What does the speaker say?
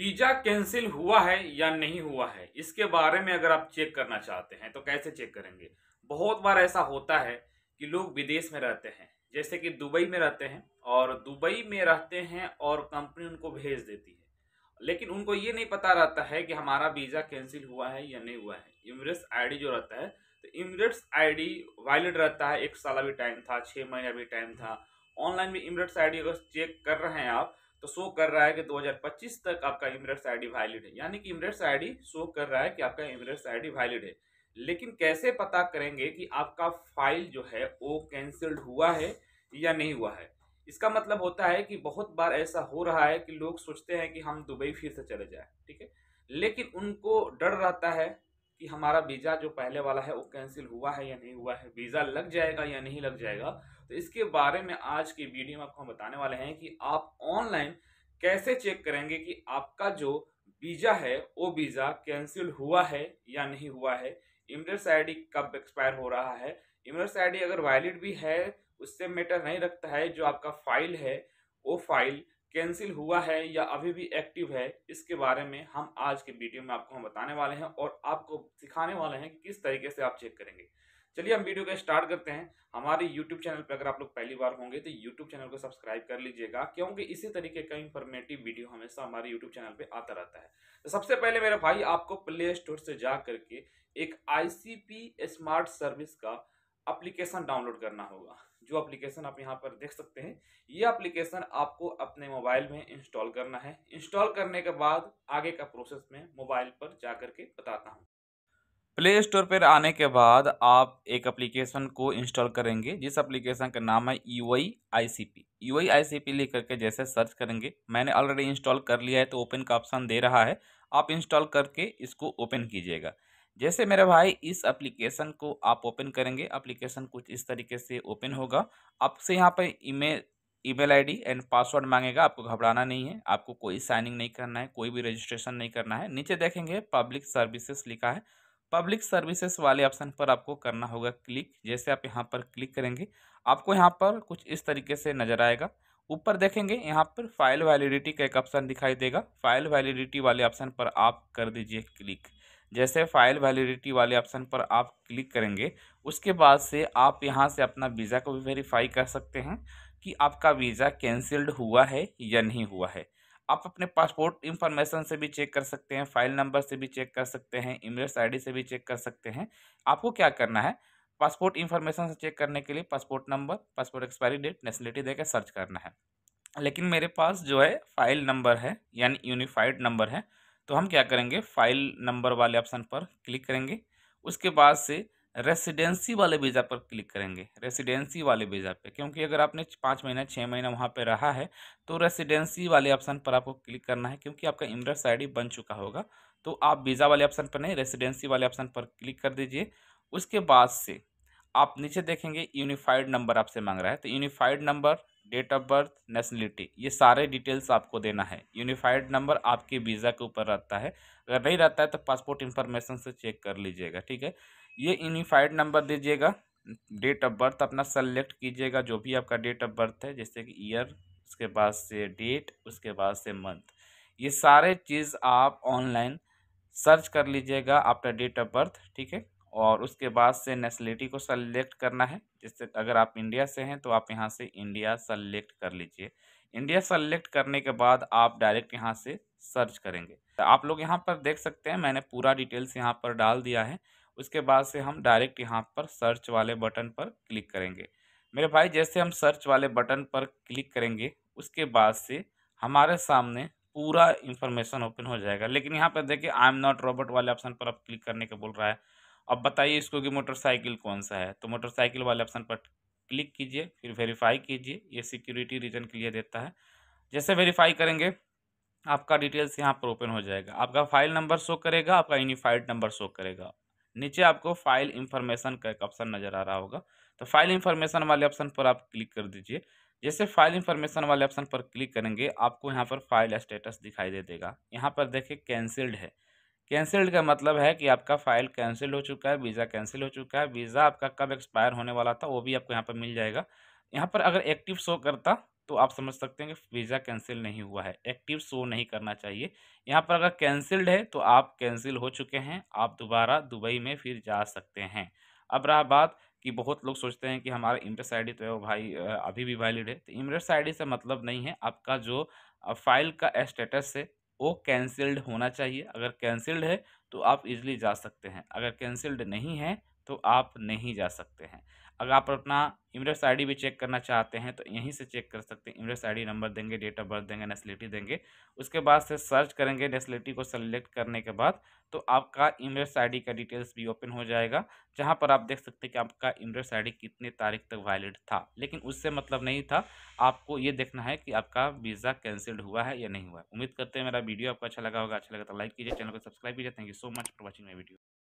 visa cancel हुआ है या नहीं हुआ है इसके बारे में अगर आप चेक करना चाहते हैं तो कैसे चेक करेंगे बहुत बार ऐसा होता है कि लोग विदेश में रहते हैं जैसे कि दुबई में रहते हैं और दुबई में रहते हैं और कंपनी उनको भेज देती है लेकिन उनको ये नहीं पता रहता है कि हमारा वीज़ा कैंसिल हुआ है या नहीं हुआ है इमरेट्स आईडी जो रहता है तो इमरेट्स आईडी वैलिड रहता है एक साल भी टाइम था छः महीना भी टाइम था ऑनलाइन भी इमरेट्स आईडी अगर चेक कर रहे हैं आप तो शो कर रहा है कि 2025 तक आपका इमरेट्स आईडी वैलिड है यानी कि इमरेट्स आईडी शो कर रहा है कि आपका इमरेट्स आईडी वैलिड है लेकिन कैसे पता करेंगे कि आपका फाइल जो है वो कैंसल्ड हुआ है या नहीं हुआ है इसका मतलब होता है कि बहुत बार ऐसा हो रहा है कि लोग सोचते हैं कि हम दुबई फिर से चले जाए ठीक है लेकिन उनको डर रहता है कि हमारा वीज़ा जो पहले वाला है वो कैंसिल हुआ है या नहीं हुआ है वीज़ा लग जाएगा या नहीं लग जाएगा तो इसके बारे में आज के वीडियो में आपको हम बताने वाले हैं कि आप ऑनलाइन कैसे चेक करेंगे कि आपका जो वीज़ा है वो वीज़ा कैंसिल हुआ है या नहीं हुआ है इमरस आई कब एक्सपायर हो रहा है इमरस आई अगर वैलिड भी है उससे मैटर नहीं रखता है जो आपका फाइल है वो फाइल कैंसिल हुआ है या अभी भी एक्टिव है इसके बारे में हम आज के वीडियो में आपको हम बताने वाले हैं और आपको सिखाने वाले हैं कि किस तरीके से आप चेक करेंगे चलिए हम वीडियो को स्टार्ट करते हैं हमारे यूट्यूब चैनल पर अगर आप लोग पहली बार होंगे तो यूट्यूब चैनल को सब्सक्राइब कर लीजिएगा क्योंकि इसी तरीके का इन्फॉर्मेटिव वीडियो हमेशा हमारे यूट्यूब चैनल पर आता रहता है तो सबसे पहले मेरे भाई आपको प्ले स्टोर से जा करके एक आई स्मार्ट सर्विस का अप्लीकेशन डाउनलोड करना होगा जो अप्लीकेशन आप यहाँ पर देख सकते हैं ये अप्लीकेशन आपको अपने मोबाइल में इंस्टॉल करना है इंस्टॉल करने के बाद आगे का प्रोसेस में मोबाइल पर जा करके बताता हूँ प्ले स्टोर पर आने के बाद आप एक एप्लीकेशन को इंस्टॉल करेंगे जिस एप्लीकेशन का नाम है U I I C P U I I C P ले करके जैसे सर्च करेंगे मैंने ऑलरेडी इंस्टॉल कर लिया है तो ओपन का ऑप्शन दे रहा है आप इंस्टॉल करके इसको ओपन कीजिएगा जैसे मेरे भाई इस एप्लीकेशन को आप ओपन करेंगे एप्लीकेशन कुछ इस तरीके से ओपन होगा आपसे यहाँ पर email email ID and password मांगेगा आपको घबराना नहीं है आपको कोई साइनिंग नहीं करना है कोई भी रजिस्ट्रेशन नहीं करना है नीचे देखेंगे पब्लिक सर्विसेज लिखा है पब्लिक सर्विसेज वाले ऑप्शन पर आपको करना होगा क्लिक जैसे आप यहाँ पर क्लिक करेंगे आपको यहाँ पर कुछ इस तरीके से नज़र आएगा ऊपर देखेंगे यहाँ पर फाइल वैलिडिटी का एक ऑप्शन दिखाई देगा फाइल वैलिडिटी वाले ऑप्शन पर आप कर दीजिए क्लिक जैसे फाइल वैलिडिटी वाले ऑप्शन पर आप क्लिक करेंगे उसके बाद से आप यहाँ से अपना वीज़ा को भी वेरीफाई कर सकते हैं कि आपका वीज़ा कैंसिल्ड हुआ है या नहीं हुआ है आप अपने पासपोर्ट इंफॉर्मेशन से भी चेक कर सकते हैं फाइल नंबर से भी चेक कर सकते हैं ईमेल आईडी से भी चेक कर सकते हैं आपको क्या करना है पासपोर्ट इन्फॉर्मेशन से चेक करने के लिए passport number passport expiry date nationality देकर सर्च करना है लेकिन मेरे पास जो है फाइल नंबर है यानी यूनिफाइड नंबर है तो हम क्या करेंगे फाइल नंबर वाले ऑप्शन पर क्लिक करेंगे उसके बाद से रेसिडेंसी वाले वीज़ा पर क्लिक करेंगे रेसिडेंसी वाले वीज़ा पे क्योंकि अगर आपने पाँच महीना छः महीना वहाँ पे रहा है तो रेसिडेंसी वाले ऑप्शन पर आपको क्लिक करना है क्योंकि आपका इमरस आई बन चुका होगा तो आप वीज़ा वाले ऑप्शन पर नहीं रेसिडेंसी वाले ऑप्शन पर क्लिक कर दीजिए उसके बाद से आप नीचे देखेंगे यूनिफाइड नंबर आपसे मांग रहा है तो unified number date of birth nationality ये सारे डिटेल्स आपको देना है यूनिफाइड नंबर आपके वीज़ा के ऊपर रहता है अगर नहीं रहता है तो पासपोर्ट इन्फॉर्मेशन से चेक कर लीजिएगा ठीक है ये यूनिफाइड नंबर दीजिएगा डेट ऑफ बर्थ अपना सेलेक्ट कीजिएगा जो भी आपका डेट ऑफ बर्थ है जैसे कि ईयर उसके बाद से डेट उसके बाद से मंथ ये सारे चीज़ आप ऑनलाइन सर्च कर लीजिएगा आपका डेट ऑफ बर्थ ठीक है और उसके बाद से नेशनलिटी को सेलेक्ट करना है जिससे अगर आप इंडिया से हैं तो आप यहाँ से इंडिया सेलेक्ट कर लीजिए इंडिया सेलेक्ट करने के बाद आप डायरेक्ट यहाँ से सर्च करेंगे तो आप लोग यहाँ पर देख सकते हैं मैंने पूरा डिटेल्स यहाँ पर डाल दिया है उसके बाद से हम डायरेक्ट यहाँ पर सर्च वाले बटन पर क्लिक करेंगे मेरे भाई जैसे हम सर्च वाले बटन पर क्लिक करेंगे उसके बाद से हमारे सामने पूरा इंफॉर्मेशन ओपन हो जाएगा लेकिन यहाँ पर देखिए आई एम नॉट रोबोट वाले ऑप्शन पर आप क्लिक करने के बोल रहा है अब बताइए इसको कि मोटरसाइकिल कौन सा है तो मोटरसाइकिल वाले ऑप्शन पर क्लिक कीजिए फिर वेरीफाई कीजिए ये सिक्योरिटी रीजन के लिए देता है जैसे वेरीफाई करेंगे आपका डिटेल्स यहाँ पर ओपन हो जाएगा आपका फाइल नंबर शो करेगा आपका यूनिफाइड नंबर शो करेगा नीचे आपको फाइल इंफॉर्मेशन का एक ऑप्शन नज़र आ रहा होगा तो फाइल इंफॉर्मेशन वाले ऑप्शन पर आप क्लिक कर दीजिए जैसे फाइल इंफॉर्मेशन वाले ऑप्शन पर क्लिक करेंगे आपको यहाँ पर फाइल स्टेटस दिखाई दे देगा यहाँ पर देखिए कैंसिल्ड है कैंसिल्ड का मतलब है कि आपका फ़ाइल कैंसिल हो चुका है वीज़ा कैंसिल हो चुका है वीज़ा आपका कब एक्सपायर होने वाला था वो भी आपको यहाँ पर मिल जाएगा यहाँ पर अगर एक्टिव शो करता तो आप समझ सकते हैं कि वीज़ा कैंसिल नहीं हुआ है एक्टिव शो नहीं करना चाहिए यहाँ पर अगर कैंसिल्ड है तो आप कैंसिल हो चुके हैं आप दोबारा दुबई में फिर जा सकते हैं अब रहा बात कि बहुत लोग सोचते हैं कि हमारा इमरेट्स आई तो है वो भाई अभी भी वैलिड है तो इमरेट्स आई से मतलब नहीं है आपका जो फाइल का स्टेटस है वो कैंसिल्ड होना चाहिए अगर कैंसिल्ड है तो आप इजली जा सकते हैं अगर कैंसिल्ड नहीं है तो आप नहीं जा सकते हैं अगर आप अपना इमरेट्स आईडी भी चेक करना चाहते हैं तो यहीं से चेक कर सकते हैं इमरेट्स आईडी नंबर देंगे डेट ऑफ बर्थ देंगे नेशनलिटी देंगे उसके बाद से सर्च करेंगे नेशनलिटी को सेलेक्ट करने के बाद तो आपका इमरेट्स आईडी का डिटेल्स भी ओपन हो जाएगा जहां पर आप देख सकते हैं कि आपका इमरेट्स आई कितने तारीख तक वैलिड था लेकिन उससे मतलब नहीं था आपको ये देखना है कि आपका वीज़ा कैंसिल्ड हुआ है या नहीं हुआ उम्मीद करते हैं मेरा वीडियो आपको अच्छा लगा होगा अच्छा लगा तो लाइक कीजिए चैनल को सब्सक्राइब कीजिए thank you so much for watching my video